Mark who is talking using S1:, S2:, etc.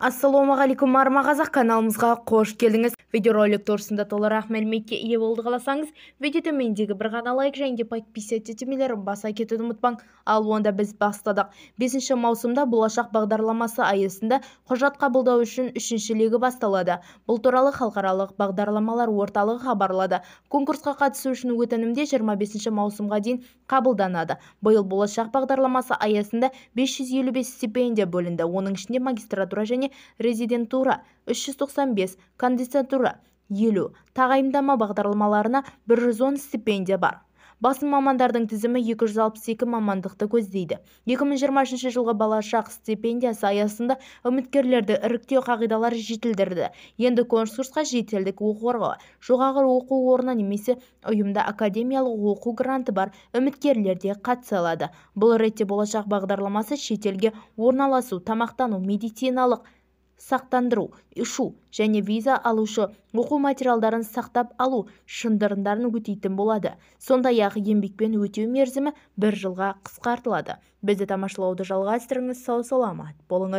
S1: ассалаумағалейкум арма қазақ каналымызға қош келдіңіз видеоролик торысында толығырақ мәліметке ие болды қаласаңыз видео төмендегі бір ғана лайк және де подписаться баса кетуді ұмытпаң ал онда біз бастадық бесінші маусымда болашақ бағдарламасы аясында құжат қабылдау үшін үшінші легі басталады бұл туралы халықаралық бағдарламалар орталығы хабарлады конкурсқа қатысу үшін өтінімде 25 маусымға дейін қабылданады биыл болашақ бағдарламасы аясында 555 стипендия бөлінді оның ішінде магистратура және резидентура 395 жүз кандидатура елу тағайындама бағдарламаларына 110 стипендия бар басым мамандардың тізімі мамандықты көздейді 2023 жылғы балашақ стипендия саясында үміткерлерді іріктеу қағидалары жетілдірді енді конкурсқа жетелдік оқу орға жоғары оқу орны немесе ұйымда академиялық оқу гранты бар үміткерлер де қатыса бұл ретте болашақ бағдарламасы шетелге орналасу тамақтану медициналық сақтандыру ұшу және виза алушы оқу материалдарын сақтап алу шындырындарын өтейтін болады сонда яғы еңбекпен өтеу мерзімі бір жылға қысқартылады бізді тамашалауды жалғастырыңыз сау-саламат болыңыз